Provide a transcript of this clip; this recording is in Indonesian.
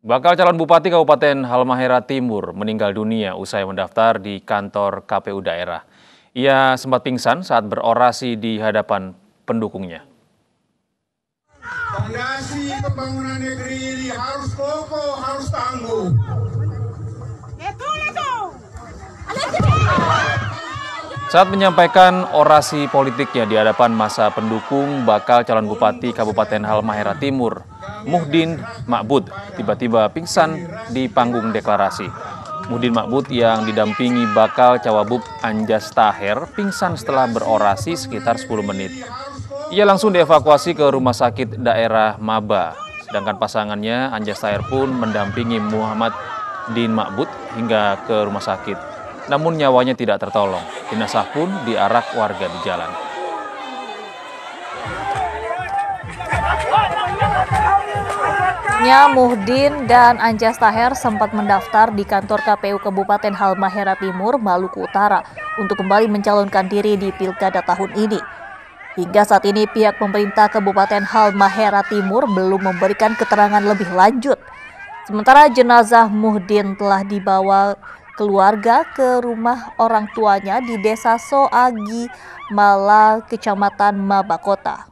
Bakal calon Bupati Kabupaten Halmahera Timur meninggal dunia usai mendaftar di kantor KPU daerah. Ia sempat pingsan saat berorasi di hadapan pendukungnya. Fondasi pembangunan negeri ini harus kokoh, harus tangguh. Saat menyampaikan orasi politiknya di hadapan masa pendukung bakal calon bupati Kabupaten Halmahera Timur, Muhdin Makbud tiba-tiba pingsan di panggung deklarasi. Muhdin Makbud yang didampingi bakal cawabup Anjas Taher pingsan setelah berorasi sekitar 10 menit. Ia langsung dievakuasi ke rumah sakit daerah Maba. Sedangkan pasangannya Anjas Taher pun mendampingi Muhammad Din Makbud hingga ke rumah sakit. Namun nyawanya tidak tertolong. Jenazah pun diarak warga di jalan. Nya Muhdin dan Anjas Taher sempat mendaftar di kantor KPU Kabupaten Halmahera Timur, Maluku Utara untuk kembali mencalonkan diri di pilkada tahun ini. Hingga saat ini pihak pemerintah Kabupaten Halmahera Timur belum memberikan keterangan lebih lanjut. Sementara jenazah Muhdin telah dibawa keluarga ke rumah orang tuanya di Desa Soagi Mala, Kecamatan Mabakota.